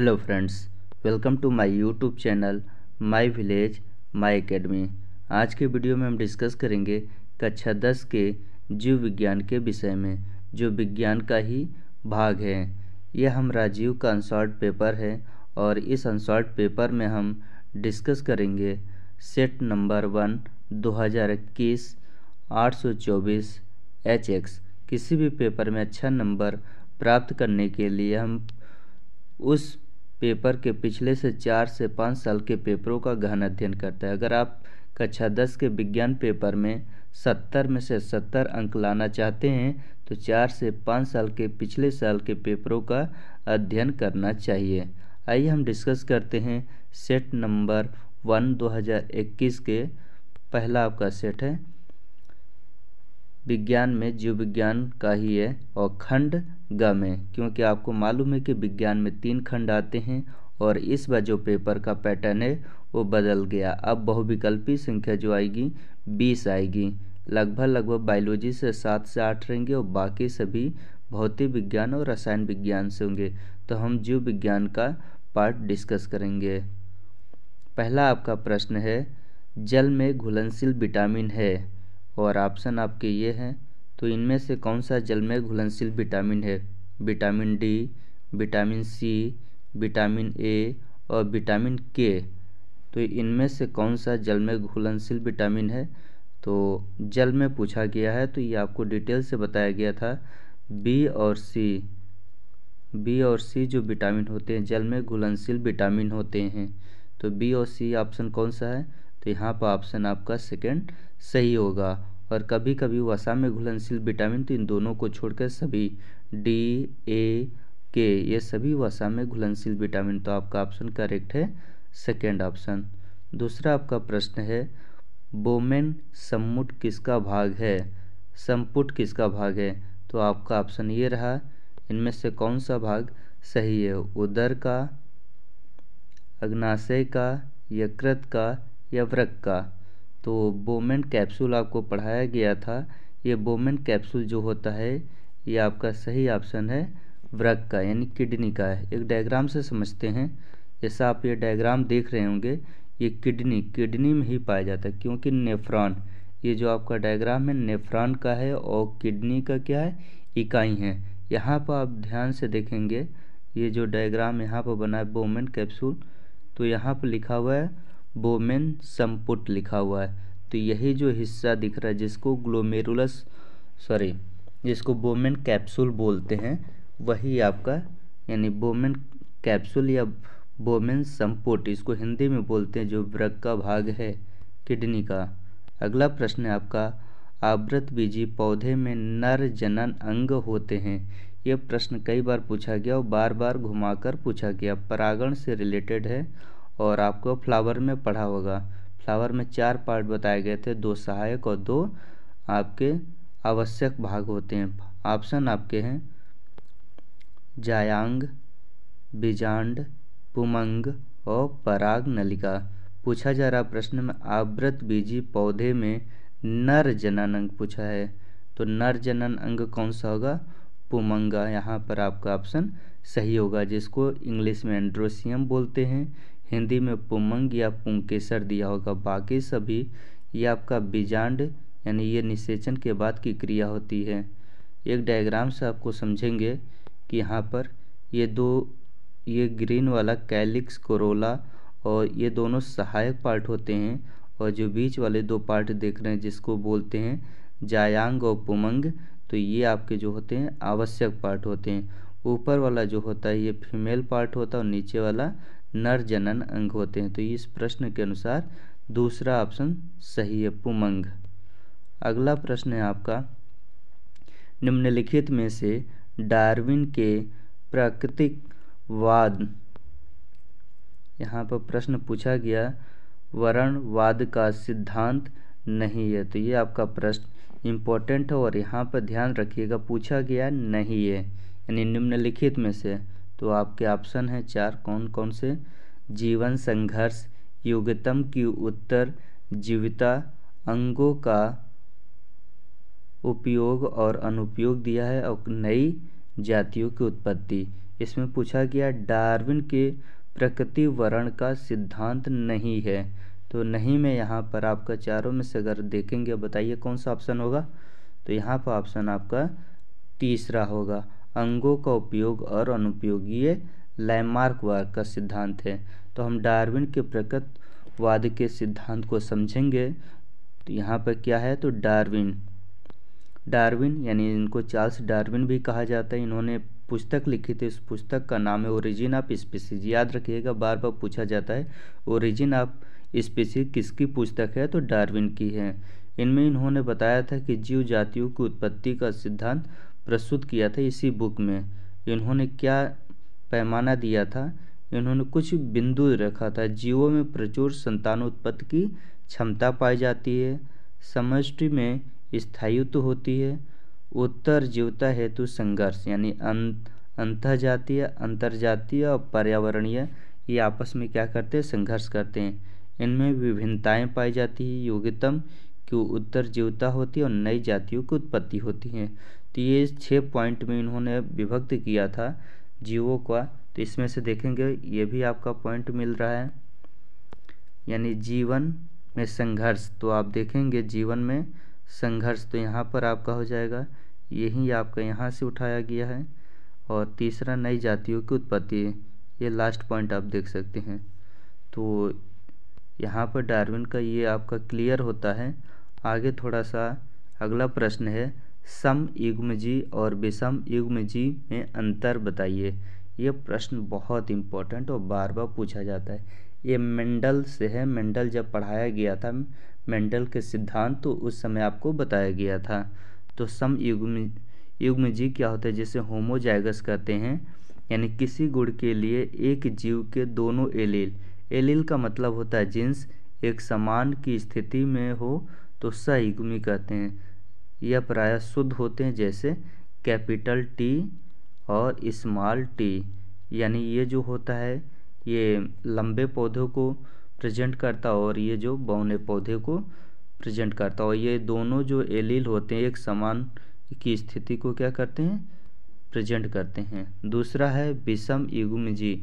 hello friends welcome to my YouTube channel my village my academy आज के video में हम डिस्कस करेंगे कक्षा दस के जीव विज्ञान के विषय में जो विज्ञान का ही भाग है यह हम राजीव का अनसॉल्ट पेपर है और इस अनसॉल्ट पेपर में हम डिस्कस करेंगे सेट नंबर वन 2021 824 एचएक्स किसी भी पेपर में अच्छा नंबर प्राप्त करने के लिए हम उस पेपर के पिछले से चार से पाँच साल के पेपरों का गहन अध्ययन करता है अगर आप कक्षा दस के विज्ञान पेपर में सत्तर में से सत्तर अंक लाना चाहते हैं तो चार से पाँच साल के पिछले साल के पेपरों का अध्ययन करना चाहिए आइए हम डिस्कस करते हैं सेट नंबर वन 2021 के पहला आपका सेट है विज्ञान में जीव विज्ञान का ही है और खंड गम है क्योंकि आपको मालूम है कि विज्ञान में तीन खंड आते हैं और इस बार जो पेपर का पैटर्न है वो बदल गया अब बहुविकल्पी संख्या जो आएगी बीस आएगी लगभग लगभग बायोलॉजी से सात से आठ रहेंगे और बाकी सभी भौतिक विज्ञान और रसायन विज्ञान से होंगे तो हम जीव विज्ञान का पार्ट डिस्कस करेंगे पहला आपका प्रश्न है जल में घुलनशील विटामिन है और ऑप्शन आपके ये हैं तो इनमें से कौन सा जल में घुलनशील विटामिन है vitamin D vitamin C vitamin A और विटामिन के तो इनमें से कौन सा जल में घुलनशील विटामिन है तो जल में पूछा गया है तो ये आपको डिटेल से बताया गया था बी और सी बी और सी जो विटामिन होते हैं जल में घुलनशील विटामिन होते हैं तो बी और सी ऑप्शन कौन सा है तो यहाँ पर ऑप्शन आपका सेकेंड सही होगा और कभी कभी वसा में घुलनशील विटामिन तो इन दोनों को छोड़कर सभी डी ए के ये सभी वसा में घुलनशील विटामिन तो आपका ऑप्शन करेक्ट है सेकेंड ऑप्शन दूसरा आपका प्रश्न है बोमेन सम्मुट किसका भाग है सम्पुट किसका भाग है तो आपका ऑप्शन ये रहा इनमें से कौन सा भाग सही है उदर का अग्नाशय का यकृत का या व्रक का तो बोमेंट कैप्सूल आपको पढ़ाया गया था ये बोमेंट कैप्सूल जो होता है ये आपका सही ऑप्शन है व्रक का यानी किडनी का है एक डायग्राम से समझते हैं जैसा आप ये डायग्राम देख रहे होंगे ये किडनी किडनी में ही पाया जाता है क्योंकि नेफ्रॉन ये जो आपका डायग्राम है नेफ्रॉन का है और किडनी का क्या है इकाई है यहाँ पर आप ध्यान से देखेंगे ये जो डायग्राम यहाँ पर बना है बोमेंट कैप्सूल तो यहाँ पर लिखा हुआ है बोमेन संपुट लिखा हुआ है तो यही जो हिस्सा दिख रहा है जिसको ग्लोमेरुलस सॉरी जिसको बोमेन कैप्सूल बोलते हैं वही आपका यानी बोमेन कैप्सूल या बोमेन संपुट इसको हिंदी में बोलते हैं जो वृग का भाग है किडनी का अगला प्रश्न है आपका आवृत बीजी पौधे में नर जनन अंग होते हैं यह प्रश्न कई बार पूछा गया और बार बार घुमाकर पूछा गया परागण से रिलेटेड है और आपको फ्लावर में पढ़ा होगा फ्लावर में चार पार्ट बताए गए थे दो सहायक और दो आपके आवश्यक भाग होते हैं ऑप्शन आपके हैं जायांग बीजांड पुमंग और पराग नलिका पूछा जा रहा प्रश्न में आवृत बीजी पौधे में नर जनन अंग पूछा है तो नर जनन अंग कौन सा होगा पुमंगा यहाँ पर आपका ऑप्शन सही होगा जिसको इंग्लिश में एंड्रोसियम बोलते हैं हिंदी में पुमंग या पुंकेसर दिया होगा बाकी सभी ये आपका बीजांड यानी ये निषेचन के बाद की क्रिया होती है एक डायग्राम से आपको समझेंगे कि यहाँ पर ये दो ये ग्रीन वाला कैलिक्स कोरोला और ये दोनों सहायक पार्ट होते हैं और जो बीच वाले दो पार्ट देख रहे हैं जिसको बोलते हैं जायांग और पुमंग तो ये आपके जो होते हैं आवश्यक पार्ट होते हैं ऊपर वाला जो होता है ये फीमेल पार्ट होता है और नीचे वाला नर जनन अंग होते हैं तो इस प्रश्न के अनुसार दूसरा ऑप्शन सही है पुमंग अगला प्रश्न है आपका निम्नलिखित में से डार्विन के प्राकृतिक वाद यहाँ पर प्रश्न पूछा गया वर्णवाद का सिद्धांत नहीं है तो ये आपका प्रश्न इम्पोर्टेंट है और यहाँ पर ध्यान रखिएगा पूछा गया नहीं है यानी निम्नलिखित में से तो आपके ऑप्शन हैं चार कौन कौन से जीवन संघर्ष युगतम की उत्तर जीविता अंगों का उपयोग और अनुपयोग दिया है और नई जातियों की उत्पत्ति इसमें पूछा गया डार्विन के प्रकृति वर्ण का सिद्धांत नहीं है तो नहीं मैं यहाँ पर आपका चारों में से अगर देखेंगे बताइए कौन सा ऑप्शन होगा तो यहाँ पर ऑप्शन आपका तीसरा होगा अंगों का उपयोग और अनुपयोगीय लैंडमार्क वाद का सिद्धांत है तो हम डार्विन के प्रकृतवाद के सिद्धांत को समझेंगे तो यहाँ पर क्या है तो डार्विन डार्विन यानी इनको चार्ल्स डार्विन भी कहा जाता है इन्होंने पुस्तक लिखी थी उस पुस्तक का नाम है ओरिजिन ऑफ स्पीसीज याद रखिएगा बार बार पूछा जाता है ओरिजिन ऑफ स्पीसीज किसकी पुस्तक है तो डार्विन की है इनमें इन्होंने बताया था कि जीव जातियों की उत्पत्ति का सिद्धांत प्रस्तुत किया था इसी बुक में इन्होंने क्या पैमाना दिया था इन्होंने कुछ बिंदु रखा था जीवों में प्रचुर संतानोत्पत्ति की क्षमता पाई जाती है समष्टि में स्थायित्व होती है उत्तर जीवता हेतु संघर्ष यानी अंतजातीय अंतर्जातीय और पर्यावरणीय ये आपस में क्या करते हैं संघर्ष करते हैं इनमें विभिन्नताएं पाई जाती है योग्यतम की उत्तर जीवता होती है और नई जातियों की उत्पत्ति होती है तो ये छः पॉइंट में इन्होंने विभक्त किया था जीवो का तो इसमें से देखेंगे ये भी आपका पॉइंट मिल रहा है यानी जीवन में संघर्ष तो आप देखेंगे जीवन में संघर्ष तो यहाँ पर आपका हो जाएगा यही आपका यहाँ से उठाया गया है और तीसरा नई जातियों की उत्पत्ति ये लास्ट पॉइंट आप देख सकते हैं तो यहाँ पर डार्विन का ये आपका क्लियर होता है आगे थोड़ा सा अगला प्रश्न है सम जी और विषम जी में अंतर बताइए ये प्रश्न बहुत इम्पोर्टेंट और बार बार पूछा जाता है ये मेंडल से है मेंडल जब पढ़ाया गया था मेंडल के सिद्धांत तो उस समय आपको बताया गया था तो समयुग्म युग्म जी क्या होता है जिसे होमोजाइगस कहते हैं यानी किसी गुण के लिए एक जीव के दोनों एलील एलील का मतलब होता है जिन्स एक समान की स्थिति में हो तो सयुग्मी कहते हैं यह प्रायः शुद्ध होते हैं जैसे कैपिटल टी और स्मॉल टी यानी ये जो होता है ये लंबे पौधों को प्रेजेंट करता और ये जो बौने पौधे को प्रेजेंट करता और ये दोनों जो एलील होते हैं एक समान की स्थिति को क्या करते हैं प्रेजेंट करते हैं दूसरा है विषम जी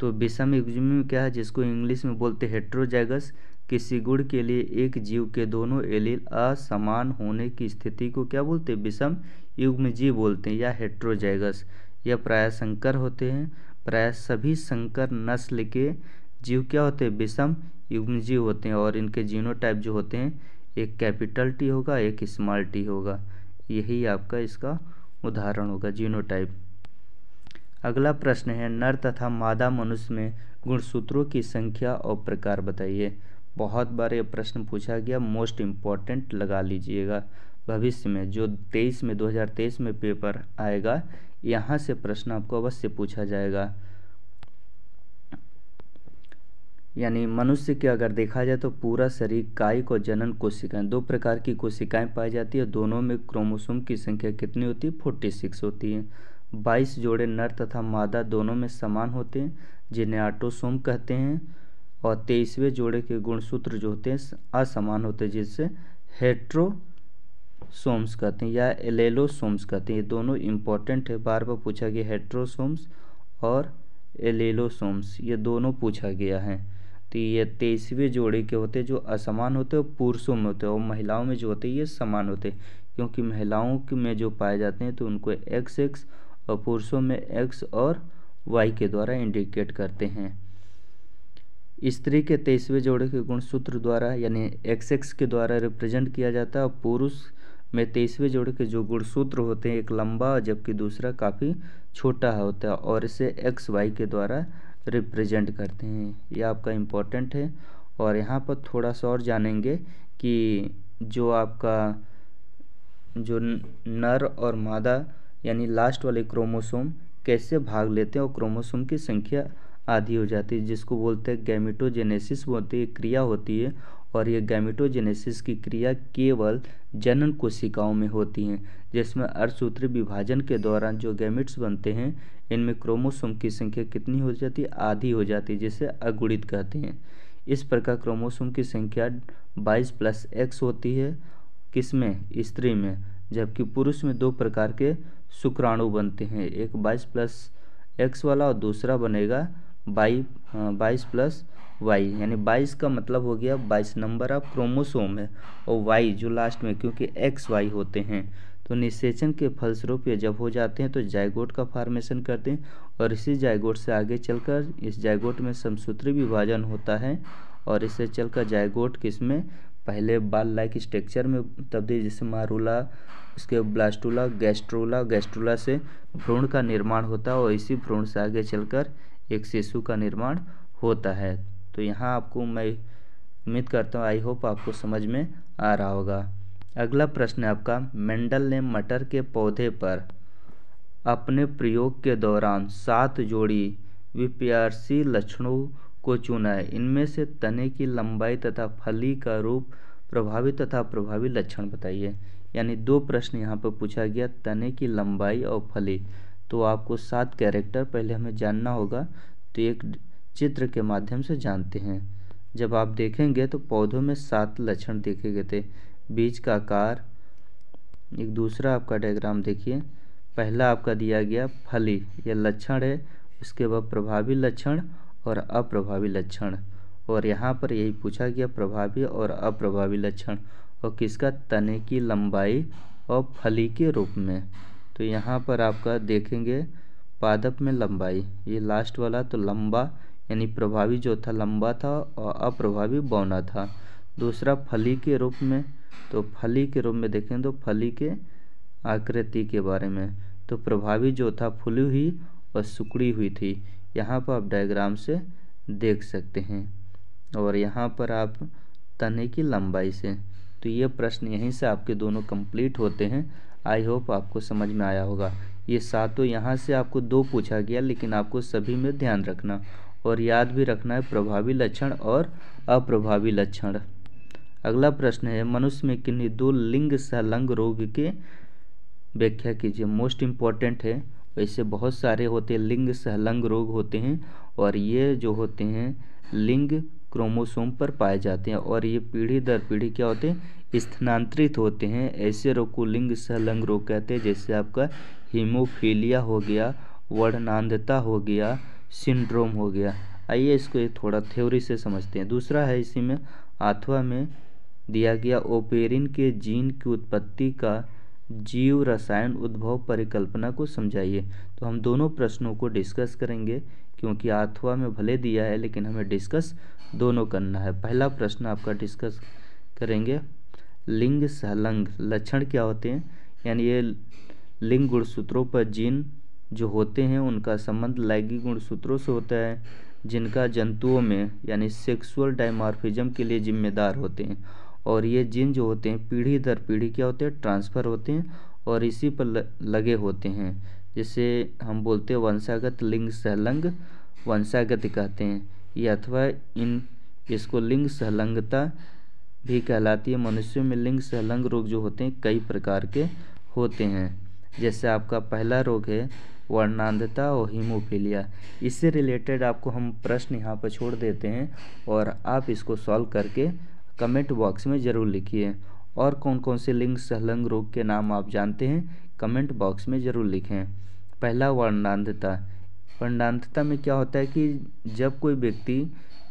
तो विषम युग्म क्या है जिसको इंग्लिश में बोलते हेट्रोजैगस किसी गुण के लिए एक जीव के दोनों एलील असमान होने की स्थिति को क्या बोलते हैं विषम युग्मजीव बोलते हैं या हेट्रोजाइगस या प्राय संकर होते हैं प्राय सभी संकर नस्ल के जीव क्या होते हैं विषम युग्मजीव होते हैं और इनके जीनोटाइप जो होते हैं एक कैपिटल टी होगा एक स्मॉल टी होगा यही आपका इसका उदाहरण होगा जीनोटाइप अगला प्रश्न है नर तथा मादा मनुष्य में गुणसूत्रों की संख्या और प्रकार बताइए बहुत बार यह प्रश्न पूछा गया मोस्ट इम्पॉर्टेंट लगा लीजिएगा भविष्य में जो 23 में 2023 में पेपर आएगा यहाँ से प्रश्न आपको अवश्य पूछा जाएगा यानी मनुष्य के अगर देखा जाए तो पूरा शरीर काय को जनन कोशिकाएं दो प्रकार की कोशिकाएं पाई जाती है दोनों में क्रोमोसोम की संख्या कितनी होती है फोर्टी सिक्स होती है बाईस जोड़े नर तथा मादा दोनों में समान होते हैं जिन्हें आटोसोम कहते हैं और तेईसवें जोड़े के गुणसूत्र जो होते हैं असमान होते हैं जिससे हेट्रोसोम्स कहते हैं या एलेलोसोम्स कहते हैं ये दोनों इम्पॉर्टेंट है बार बार पूछा गया हेट्रोसोम्स और एलेलोसोम्स ये दोनों पूछा गया है तो ये तेईसवें जोड़े के होते जो असमान होते हैं पुरुषों में होते हैं और महिलाओं में जो होते हैं ये समान होते हैं क्योंकि महिलाओं में जो पाए जाते हैं तो उनको एक्स एक्स और पुरुषों में एक्स और वाई के द्वारा इंडिकेट करते हैं स्त्री के तेईसवें जोड़े के गुणसूत्र द्वारा यानी एक्सएक्स के द्वारा रिप्रेजेंट किया जाता है और पुरुष में तेईसवें जोड़े के जो गुणसूत्र होते हैं एक लंबा जबकि दूसरा काफ़ी छोटा होता है और इसे एक्स वाई के द्वारा रिप्रेजेंट करते हैं यह आपका इम्पोर्टेंट है और यहाँ पर थोड़ा सा और जानेंगे कि जो आपका जो नर और मादा यानी लास्ट वाले क्रोमोसोम कैसे भाग लेते हैं और क्रोमोसोम की संख्या आदि हो जाती है जिसको बोलते हैं गैमिटोजेनेसिस बोलते हैं क्रिया होती है और ये गैमिटोजेनेसिस की क्रिया केवल जनन कोशिकाओं में होती हैं जिसमें अर्धसूत्र विभाजन के दौरान जो गैमिट्स बनते हैं इनमें क्रोमोसोम की संख्या कितनी हो जाती है आधी हो जाती है जिसे अगुणित कहते हैं इस प्रकार क्रोमोसोम की संख्या 22 प्लस एक्स होती है किसमें स्त्री में जबकि पुरुष में दो प्रकार के शुक्राणु बनते हैं एक 22 प्लस एक्स वाला और दूसरा बनेगा बाई हाँ, बाईस प्लस वाई यानी बाईस का मतलब हो गया बाईस नंबर ऑफ क्रोमोसोम है और वाई जो लास्ट में क्योंकि एक्स वाई होते हैं तो निषेचन के फलस्वरूप ये जब हो जाते हैं तो जायगोट का फार्मेशन करते हैं और इसी जायगोट से आगे चलकर इस जायगोट में समसूत्री विभाजन होता है और इससे चलकर जायगोट किस में पहले बाल लाइक स्ट्रक्चर में तब्दील जैसे मारूला उसके ब्लास्टूला गैस्ट्रोला गैस्ट्रोला से भ्रूण का निर्माण होता है और इसी भ्रूण से आगे चलकर एक शिशु का निर्माण होता है तो यहाँ आपको मैं उम्मीद करता हूँ आई होप आपको समझ में आ रहा होगा अगला प्रश्न है आपका मेंडल ने मटर के पौधे पर अपने प्रयोग के दौरान सात जोड़ी विपर्सी लक्षणों को चुना है इनमें से तने की लंबाई तथा फली का रूप प्रभावी तथा प्रभावी लक्षण बताइए यानी दो प्रश्न यहाँ पर पूछा गया तने की लंबाई और फली तो आपको सात कैरेक्टर पहले हमें जानना होगा तो एक चित्र के माध्यम से जानते हैं जब आप देखेंगे तो पौधों में सात लक्षण देखे गए थे बीज का आकार एक दूसरा आपका डायग्राम देखिए पहला आपका दिया गया फली यह लक्षण है उसके बाद प्रभावी लक्षण और अप्रभावी लक्षण और यहाँ पर यही पूछा गया प्रभावी और अप्रभावी लक्षण और किसका तने की लंबाई और फली के रूप में तो यहाँ पर आपका देखेंगे पादप में लंबाई ये लास्ट वाला तो लंबा यानी प्रभावी जो था लंबा था और अप्रभावी बौना था दूसरा फली के रूप में तो फली के रूप में देखें तो फली के आकृति के बारे में तो प्रभावी जो था फुली हुई और सुकड़ी हुई थी यहाँ पर आप डायग्राम से देख सकते हैं और यहाँ पर आप तने की लंबाई से तो ये प्रश्न यहीं से आपके दोनों कंप्लीट होते हैं आई होप आपको समझ में आया होगा ये सातों तो यहाँ से आपको दो पूछा गया लेकिन आपको सभी में ध्यान रखना और याद भी रखना है प्रभावी लक्षण और अप्रभावी लक्षण अगला प्रश्न है मनुष्य में किन्हीं दो लिंग सहलंग रोग के व्याख्या कीजिए मोस्ट इम्पॉर्टेंट है वैसे बहुत सारे होते हैं लिंग सहलंग रोग होते हैं और ये जो होते हैं लिंग क्रोमोसोम पर पाए जाते हैं और ये पीढ़ी दर पीढ़ी क्या होते हैं स्थानांतरित होते हैं ऐसे रोग को लिंग सहलंग रोग कहते हैं जैसे आपका हीमोफीलिया हो गया वर्णांधता हो गया सिंड्रोम हो गया आइए इसको एक थोड़ा थ्योरी से समझते हैं दूसरा है इसी में आथवा में दिया गया ओपेरिन के जीन की उत्पत्ति का जीव रसायन उद्भव परिकल्पना को समझाइए तो हम दोनों प्रश्नों को डिस्कस करेंगे क्योंकि आठवां में भले दिया है लेकिन हमें डिस्कस दोनों करना है पहला प्रश्न आपका डिस्कस करेंगे लिंग सहलंग लक्षण क्या होते हैं यानी ये लिंग गुणसूत्रों पर जीन जो होते हैं उनका संबंध लैंगिक गुणसूत्रों से होता है जिनका जंतुओं में यानी सेक्सुअल डायमॉर्फिज्म के लिए जिम्मेदार होते हैं और ये जिन जो होते हैं पीढ़ी दर पीढ़ी क्या होते हैं ट्रांसफ़र होते हैं और इसी पर लगे होते हैं जिसे हम बोलते हैं वंशागत लिंग सहलंग वंशागत कहते हैं ये अथवा इन इसको लिंग सहलंगता भी कहलाती है मनुष्यों में लिंग सहलंग रोग जो होते हैं कई प्रकार के होते हैं जैसे आपका पहला रोग है वर्णांधता और हीमोफीलिया इससे रिलेटेड आपको हम प्रश्न यहाँ पर छोड़ देते हैं और आप इसको सॉल्व करके कमेंट बॉक्स में ज़रूर लिखिए और कौन कौन से लिंग सहलंग रोग के नाम आप जानते हैं कमेंट बॉक्स में ज़रूर लिखें पहला वर्णांधता वर्णांधता में क्या होता है कि जब कोई व्यक्ति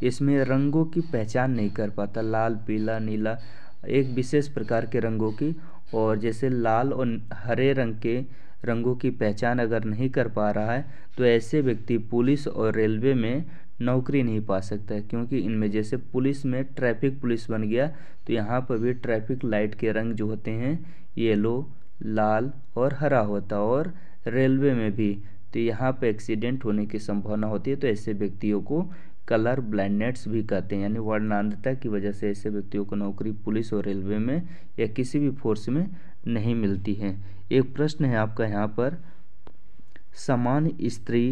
इसमें रंगों की पहचान नहीं कर पाता लाल पीला नीला एक विशेष प्रकार के रंगों की और जैसे लाल और हरे रंग के रंगों की पहचान अगर नहीं कर पा रहा है तो ऐसे व्यक्ति पुलिस और रेलवे में नौकरी नहीं पा सकता है क्योंकि इनमें जैसे पुलिस में ट्रैफिक पुलिस बन गया तो यहाँ पर भी ट्रैफिक लाइट के रंग जो होते हैं येलो लाल और हरा होता और रेलवे में भी तो यहाँ पे एक्सीडेंट होने की संभावना होती है तो ऐसे व्यक्तियों को कलर ब्लाइंडनेट्स भी कहते हैं यानी वर्णांधता की वजह से ऐसे व्यक्तियों को नौकरी पुलिस और रेलवे में या किसी भी फोर्स में नहीं मिलती है एक प्रश्न है आपका यहाँ पर समान स्त्री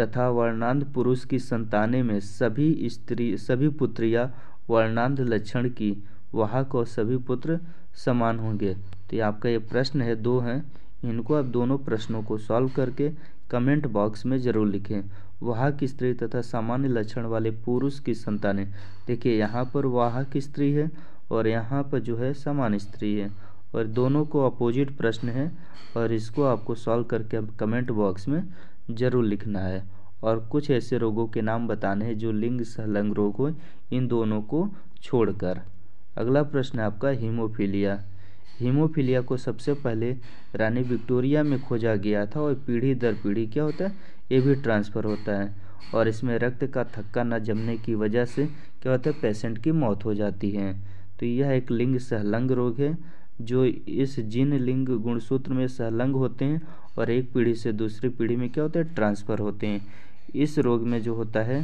तथा वर्णांध पुरुष की संतानें में सभी स्त्री सभी पुत्रिया वर्णांध लक्षण की वाहक और सभी पुत्र समान होंगे तो ये आपका ये प्रश्न है दो हैं इनको आप दोनों प्रश्नों को सॉल्व करके कमेंट बॉक्स में ज़रूर लिखें वाहक की स्त्री तथा सामान्य लक्षण वाले पुरुष की संतानें देखिए यहाँ पर वाहक की स्त्री है और यहाँ पर जो है सामान्य स्त्री है और दोनों को अपोजिट प्रश्न है और इसको आपको सॉल्व करके आप कमेंट बॉक्स में ज़रूर लिखना है और कुछ ऐसे रोगों के नाम बताने हैं जो लिंग सहलंग रोग हो इन दोनों को छोड़कर अगला प्रश्न है आपका हीमोफीलिया हीमोफीलिया को सबसे पहले रानी विक्टोरिया में खोजा गया था और पीढ़ी दर पीढ़ी क्या होता है ये भी ट्रांसफ़र होता है और इसमें रक्त का थक्का न जमने की वजह से क्या होता है पेशेंट की मौत हो जाती है तो यह एक लिंग सहलंग रोग है जो इस जीन लिंग गुणसूत्र में सहलंग होते हैं और एक पीढ़ी से दूसरी पीढ़ी में क्या होता है ट्रांसफ़र होते हैं इस रोग में जो होता है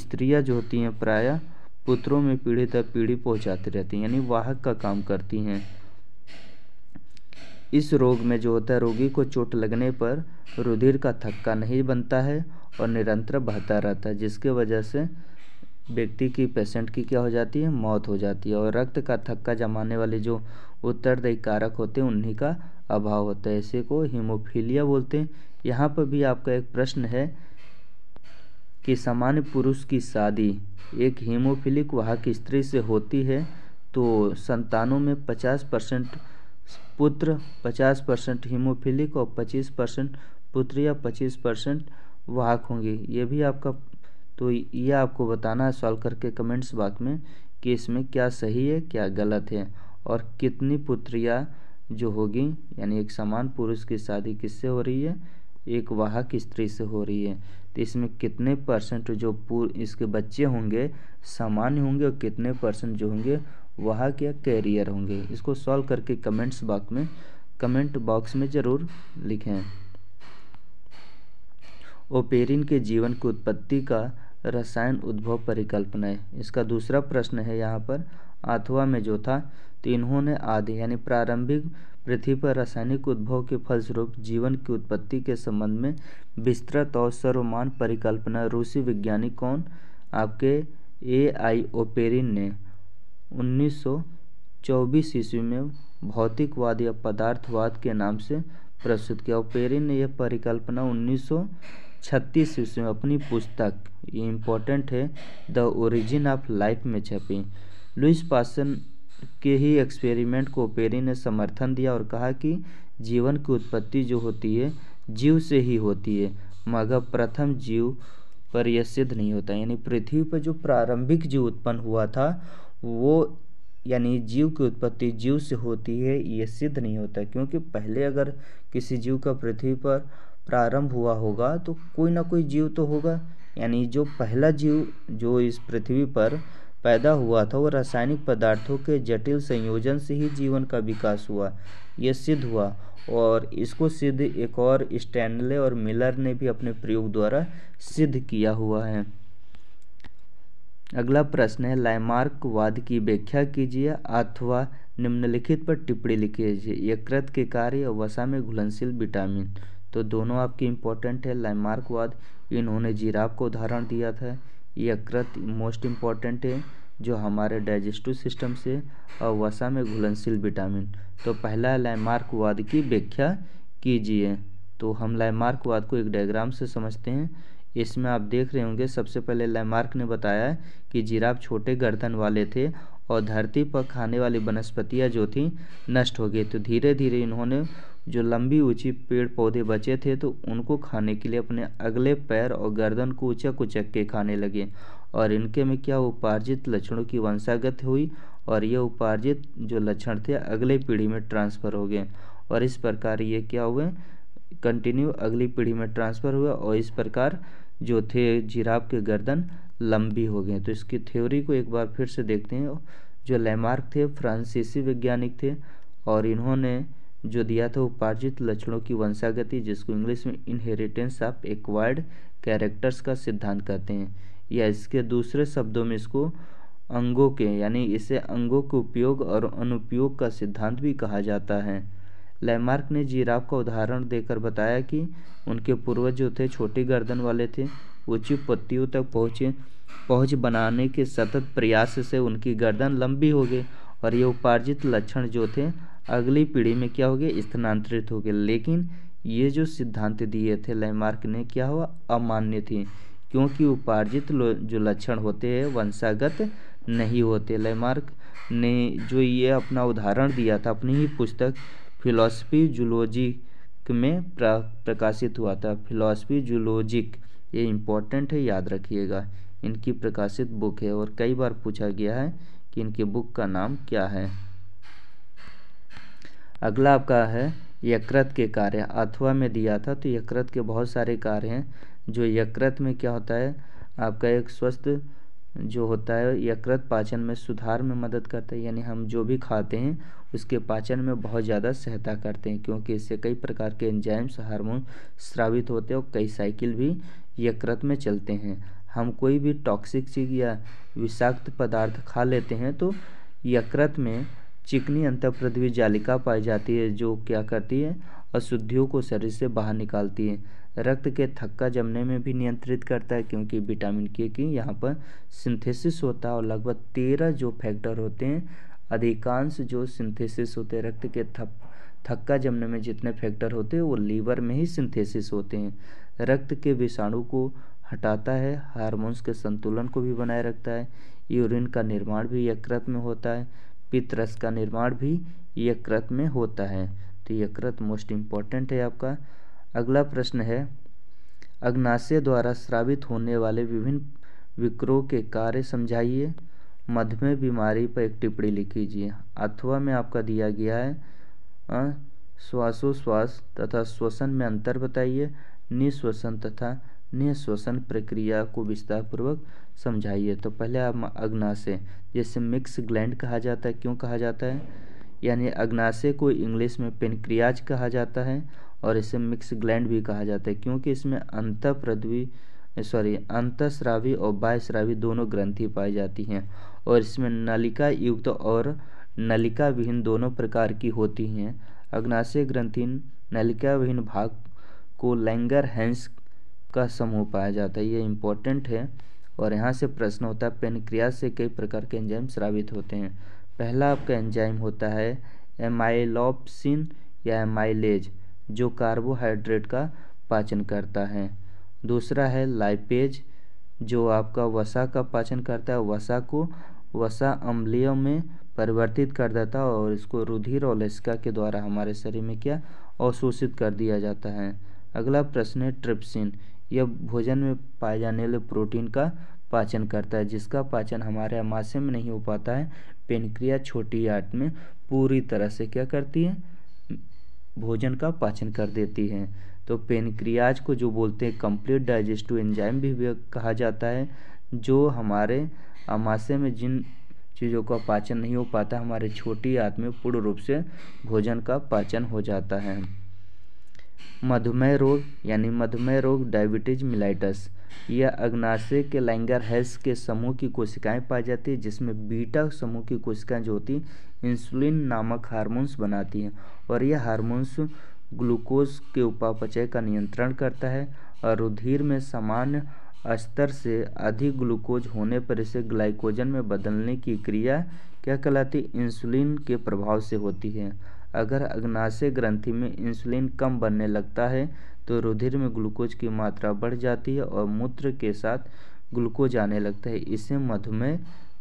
स्त्रियाँ जो होती हैं प्रायः पुत्रों में पीढ़ी दर पीढ़ी पहुँचाती रहती हैं यानी वाहक का काम करती हैं इस रोग में जो होता है रोगी को चोट लगने पर रुधिर का थक्का नहीं बनता है और निरंतर बहता रहता है जिसके वजह से व्यक्ति की पेशेंट की क्या हो जाती है मौत हो जाती है और रक्त का थक्का जमाने वाले जो उत्तरदायी कारक होते हैं उन्हीं का अभाव होता है ऐसे को हीमोफीलिया बोलते हैं यहाँ पर भी आपका एक प्रश्न है कि सामान्य पुरुष की शादी एक हीमोफिलिक वाहक की स्त्री से होती है तो संतानों में पचास परसेंट पुत्र पचास परसेंट हीमोफिलिक और पच्चीस परसेंट पुत्र या पच्चीस परसेंट वाहक होंगे ये भी आपका तो ये आपको बताना है सॉल्व करके कमेंट्स बाग में कि इसमें क्या सही है क्या गलत है और कितनी पुत्रिया जो होगी यानी एक समान पुरुष की शादी किससे हो रही है एक वाहक स्त्री से हो रही है तो इसमें कितने परसेंट जो पूर इसके बच्चे होंगे सामान्य होंगे और कितने परसेंट जो होंगे वहाँ क्या कैरियर होंगे इसको सॉल्व करके कमेंट्स बॉक्स में कमेंट बॉक्स में ज़रूर लिखें ओपेरिन के जीवन की उत्पत्ति का रसायन उद्भव परिकल्पना है इसका दूसरा प्रश्न है यहाँ पर आथवा में जो था तो इन्होंने आदि यानी प्रारंभिक पृथ्वी पर रासायनिक उद्भव के फलस्वरूप जीवन की उत्पत्ति के संबंध में विस्तृत और सर्वमान परिकल्पना रूसी वैज्ञानिक कौन आपके ए आई ओपेरिन ने उन्नीस सौ चौबीस ईस्वी में भौतिकवाद या पदार्थवाद के नाम से प्रस्तुत किया और पेरी ने यह परिकल्पना उन्नीस सौ छत्तीस ईस्वी में अपनी पुस्तक ये इम्पोर्टेंट है द ओरिजिन ऑफ लाइफ में छपी लुइस पासन के ही एक्सपेरिमेंट को पेरी ने समर्थन दिया और कहा कि जीवन की उत्पत्ति जो होती है जीव से ही होती है मगर प्रथम जीव पर यह सिद्ध नहीं होता यानी पृथ्वी पर जो प्रारंभिक जीव उत्पन्न हुआ था वो यानी जीव की उत्पत्ति जीव से होती है ये सिद्ध नहीं होता क्योंकि पहले अगर किसी जीव का पृथ्वी पर प्रारंभ हुआ होगा तो कोई ना कोई जीव तो होगा यानी जो पहला जीव जो इस पृथ्वी पर पैदा हुआ था वो रासायनिक पदार्थों के जटिल संयोजन से ही जीवन का विकास हुआ यह सिद्ध हुआ और इसको सिद्ध एक और स्टैनले और मिलर ने भी अपने प्रयोग द्वारा सिद्ध किया हुआ है अगला प्रश्न है लैमार्कवाद की व्याख्या कीजिए अथवा निम्नलिखित पर टिप्पणी लिखिए यकृत के कार्य और वसा में घुलनशील विटामिन तो दोनों आपके इम्पोर्टेंट है लैमार्कवाद इन्होंने जीराब को उदाहरण दिया था यकृत मोस्ट इम्पॉर्टेंट है जो हमारे डाइजेस्टिव सिस्टम से और वसा में घुलनशील विटामिन तो पहला लैमार्कवाद की व्याख्या कीजिए तो हम लैमार्कवाद को एक डायग्राम से समझते हैं इसमें आप देख रहे होंगे सबसे पहले लैमार्क ने बताया कि जिराफ छोटे गर्दन वाले थे और धरती पर खाने वाली वनस्पतियाँ जो थीं नष्ट हो गई तो धीरे धीरे इन्होंने जो लंबी ऊंची पेड़ पौधे बचे थे तो उनको खाने के लिए अपने अगले पैर और गर्दन को उचक उचक के खाने लगे और इनके में क्या उपार्जित लक्षणों की वंशागत हुई और ये उपार्जित जो लक्षण थे अगले पीढ़ी में ट्रांसफ़र हो गए और इस प्रकार ये क्या हुए कंटिन्यू अगली पीढ़ी में ट्रांसफ़र हुआ और इस प्रकार जो थे जिराब के गर्दन लंबी हो गए तो इसकी थ्योरी को एक बार फिर से देखते हैं जो लैमार्क थे फ्रांसीसी वैज्ञानिक थे और इन्होंने जो दिया था उपार्जित लक्षणों की वंशागति जिसको इंग्लिश में इनहेरिटेंस ऑफ एक्वायर्ड कैरेक्टर्स का सिद्धांत कहते हैं या इसके दूसरे शब्दों में इसको अंगों के यानी इसे अंगों के उपयोग और अनुपयोग का सिद्धांत भी कहा जाता है लैमार्क ने जीराफ का उदाहरण देकर बताया कि उनके पूर्वज जो थे छोटी गर्दन वाले थे ऊंची पत्तियों तक पहुँचे पहुँच बनाने के सतत प्रयास से उनकी गर्दन लंबी हो गई और ये उपार्जित लक्षण जो थे अगली पीढ़ी में क्या हो गए स्थानांतरित हो गए लेकिन ये जो सिद्धांत दिए थे लैमार्क ने क्या हुआ अमान्य थी क्योंकि उपार्जित जो लक्षण होते हैं वंशागत नहीं होते लैमार्क ने जो ये अपना उदाहरण दिया था अपनी ही पुस्तक फिलॉसफी जूलॉजिक में प्रकाशित हुआ था फिलॉसफी जुलोजिक ये इम्पोर्टेंट है याद रखिएगा इनकी प्रकाशित बुक है और कई बार पूछा गया है कि इनके बुक का नाम क्या है अगला आपका है यकृत के कार्य अथवा में दिया था तो यकृत के बहुत सारे कार्य हैं जो यकृत में क्या होता है आपका एक स्वस्थ जो होता है यकृत पाचन में सुधार में मदद करता है यानी हम जो भी खाते हैं उसके पाचन में बहुत ज़्यादा सहायता करते हैं क्योंकि इससे कई प्रकार के एंजाइम्स हार्मोन स्रावित होते हैं और कई साइकिल भी यकृत में चलते हैं हम कोई भी टॉक्सिक चीज या विषाक्त पदार्थ खा लेते हैं तो यकृत में चिकनी अंतर्पृथ्वी जालिका पाई जाती है जो क्या करती है अशुद्धियों को शरीर से बाहर निकालती है रक्त के थक्का जमने में भी नियंत्रित करता है क्योंकि विटामिन के की यहाँ पर सिंथेसिस होता है और लगभग तेरह जो फैक्टर होते हैं अधिकांश जो सिंथेसिस होते हैं रक्त के थप थक्का जमने में जितने फैक्टर होते हैं वो लीवर में ही सिंथेसिस होते हैं रक्त के विषाणु को हटाता है हार्मोन्स के संतुलन को भी बनाए रखता है यूरिन का निर्माण भी यकृत में होता है पितरस का निर्माण भी यकृत में होता है तो यकृत मोस्ट इम्पॉर्टेंट है आपका अगला प्रश्न है अग्नाशय द्वारा श्रावित होने वाले विभिन्न विकरों के कार्य समझाइए मधुमेह बीमारी पर एक टिप्पणी लिख लीजिए अथवा में आपका दिया गया है श्वासोश्वास तथा श्वसन में अंतर बताइए निश्वसन तथा निःश्वसन प्रक्रिया को विस्तारपूर्वक समझाइए तो पहले आप अग्नाशय जैसे मिक्स ग्लैंड कहा जाता है क्यों कहा जाता है यानी अग्नाशय को इंग्लिश में पेनक्रियाज कहा जाता है और इसे मिक्स ग्लैंड भी कहा जाता है क्योंकि इसमें अंतःप्रद्वी सॉरी अंतस्रावी और बाह्यस्रावी दोनों ग्रंथि पाई जाती हैं और इसमें नलिका युक्त और नलिका विहीन दोनों प्रकार की होती हैं अग्नाशय ग्रंथि नलिका विहीन भाग को लैंगर हैंस का समूह पाया जाता है ये इम्पोर्टेंट है और यहाँ से प्रश्न होता है पेनक्रिया से कई प्रकार के एंजाइम स्रावित होते हैं पहला आपका एंजाइम होता है एमाइलोपसिन या एमाइलेज जो कार्बोहाइड्रेट का पाचन करता है दूसरा है लाइपेज जो आपका वसा का पाचन करता है वसा को वसा अम्लीय में परिवर्तित कर देता है और इसको रुधिर और लसिका के द्वारा हमारे शरीर में क्या अवशोषित कर दिया जाता है अगला प्रश्न है ट्रिप्सिन यह भोजन में पाए जाने वाले प्रोटीन का पाचन करता है जिसका पाचन हमारे अमाशय में नहीं हो पाता है पेनक्रिया छोटी आंत में पूरी तरह से क्या करती है भोजन का पाचन कर देती है तो पेनक्रियाज को जो बोलते हैं कंप्लीट डाइजेस्टिव एंजाइम भी, कहा जाता है जो हमारे अमाशय में जिन चीज़ों का पाचन नहीं हो पाता हमारे छोटी आत्मे पूर्ण रूप से भोजन का पाचन हो जाता है मधुमेह रोग यानी मधुमेह रोग डायबिटीज मिलाइटस यह अग्नाशय के लैंगर हेल्स के समूह की कोशिकाएं पाई जाती है जिसमें बीटा समूह की कोशिकाएं जो होती इंसुलिन नामक हार्मोन्स बनाती हैं और यह हार्मोन्स ग्लूकोज के उपापचय का नियंत्रण करता है और रुधिर में सामान्य स्तर से अधिक ग्लूकोज होने पर इसे ग्लाइकोजन में बदलने की क्रिया क्या कहलाती इंसुलिन के प्रभाव से होती है अगर अग्नाशय ग्रंथि में इंसुलिन कम बनने लगता है तो रुधिर में ग्लूकोज की मात्रा बढ़ जाती है और मूत्र के साथ ग्लूकोज आने लगता है इसे मधुमेह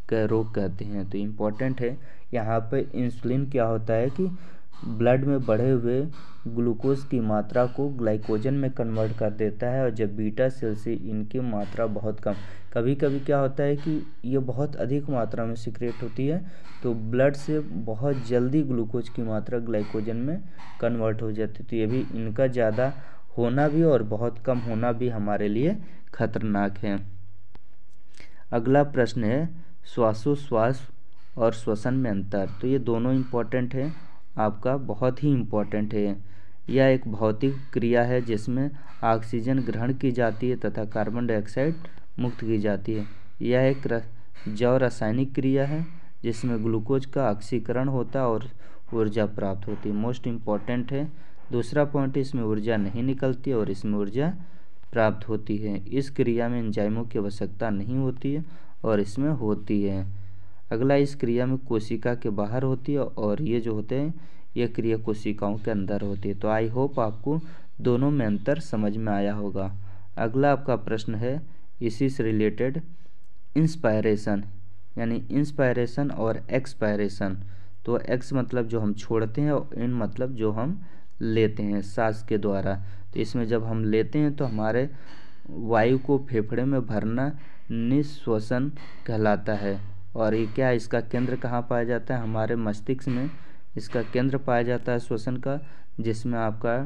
का रोग कहते हैं तो इम्पोर्टेंट है यहाँ पर इंसुलिन क्या होता है कि ब्लड में बढ़े हुए ग्लूकोज की मात्रा को ग्लाइकोजन में कन्वर्ट कर देता है और जब बीटा सेल से इनकी मात्रा बहुत कम कभी कभी क्या होता है कि ये बहुत अधिक मात्रा में सिक्रेट होती है तो ब्लड से बहुत जल्दी ग्लूकोज की मात्रा ग्लाइकोजन में कन्वर्ट हो जाती है तो ये भी इनका ज़्यादा होना भी और बहुत कम होना भी हमारे लिए खतरनाक है अगला प्रश्न है श्वासोश्वास और श्वसन में अंतर तो ये दोनों इम्पॉर्टेंट हैं आपका बहुत ही इम्पॉर्टेंट है यह एक भौतिक क्रिया है जिसमें ऑक्सीजन ग्रहण की जाती है तथा कार्बन डाइऑक्साइड मुक्त की जाती है यह एक जैव रासायनिक क्रिया है जिसमें ग्लूकोज का ऑक्सीकरण होता है और ऊर्जा प्राप्त होती है मोस्ट इम्पॉर्टेंट है दूसरा पॉइंट इसमें ऊर्जा नहीं निकलती और इसमें ऊर्जा प्राप्त होती है इस क्रिया में एंजाइमों की आवश्यकता नहीं होती है और इसमें होती है अगला इस क्रिया में कोशिका के बाहर होती है और ये जो होते हैं ये क्रिया कोशिकाओं के अंदर होती है तो आई होप आपको दोनों में अंतर समझ में आया होगा अगला आपका प्रश्न है इसी से रिलेटेड इंस्पायरेशन यानी इंस्पायरेशन और एक्सपायरेशन तो एक्स मतलब जो हम छोड़ते हैं और इन मतलब जो हम लेते हैं सांस के द्वारा तो इसमें जब हम लेते हैं तो हमारे वायु को फेफड़े में भरना निश्वसन कहलाता है और ये क्या इसका केंद्र कहाँ पाया जाता है हमारे मस्तिष्क में इसका केंद्र पाया जाता है श्वसन का जिसमें आपका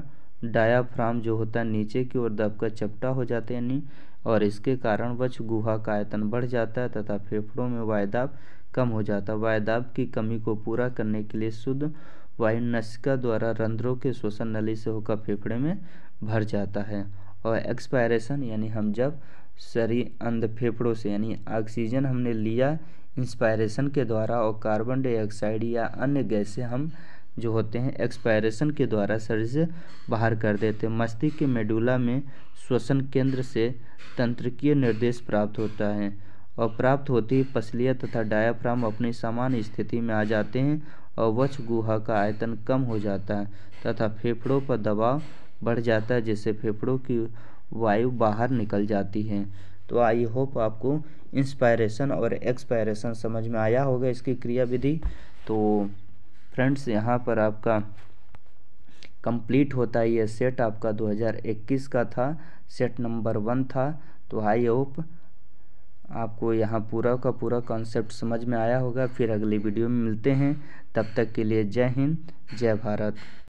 डायाफ्राम जो होता है नीचे की ओर दबकर चपटा हो जाता है यानी और इसके कारण वच गुहा का आयतन बढ़ जाता है तथा फेफड़ों में वायदाब कम हो जाता है वायदाब की कमी को पूरा करने के लिए शुद्ध वायु नशिका द्वारा रंध्रों के श्वसन नली से होकर फेफड़े में भर जाता है और एक्सपायरेशन यानी हम जब शरीर अंध फेफड़ों से यानी ऑक्सीजन हमने लिया इंस्पायरेशन के द्वारा और कार्बन डाइऑक्साइड या अन्य गैसें हम जो होते हैं एक्सपायरेशन के द्वारा शरीर से बाहर कर देते हैं मस्तिष्क के मेडुला में श्वसन केंद्र से तंत्रिकीय निर्देश प्राप्त होता है और प्राप्त होती है पसलिया तथा डायाफ्राम अपनी समान स्थिति में आ जाते हैं और वक्ष गुहा का आयतन कम हो जाता है तथा फेफड़ों पर दबाव बढ़ जाता है जिससे फेफड़ों की वायु बाहर निकल जाती है तो आई होप आपको इंस्पायरेशन और एक्सपायरेशन समझ में आया होगा इसकी क्रियाविधि तो फ्रेंड्स यहाँ पर आपका कंप्लीट होता है ये सेट आपका 2021 का था सेट नंबर वन था तो आई होप आपको यहाँ पूरा का पूरा कॉन्सेप्ट समझ में आया होगा फिर अगली वीडियो में मिलते हैं तब तक के लिए जय हिंद जय भारत